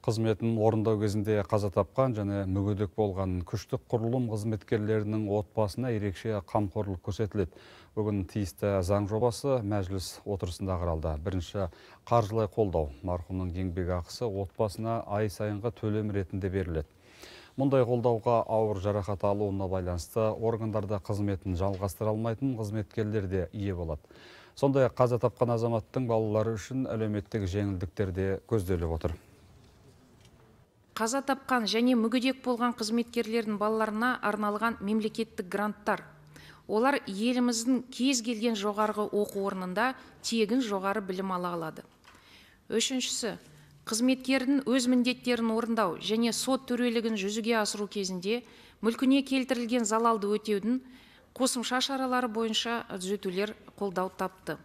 қызметін орындау кезінде қаза тапқан және мүгедек болған күштік құрылым қызметкерлерінің отбасына ерекше қамқорлық көрсетіледі бүгін тиісті заң жобасы мәжіліс отырысында қаралды бірінші қаржылай қолдау марқұмның еңбекақысы отбасына ай сайынғы төлем ретінде беріледі мұндай қолдауға ауыр жарақат алуына байланысты органдарда қызметін жалғастыра алмайтын қызметкерлер де ие болады сондай ақ қаза тапқан азаматтың балалары үшін әлеуметтік жеңілдіктер де көзделіп отыр қаза тапқан және мүгедек болған қызметкерлердің балаларына арналған мемлекеттік гранттар олар еліміздің кез келген жоғарғы оқу орнында тегін жоғары білім ала алады үшіншісі қызметкердің өз міндеттерін орындау және сот төрелігін жүзеге асыру кезінде мүлкіне келтірілген залалды өтеудің қосымша шаралары бойынша түзетулер қолдау тапты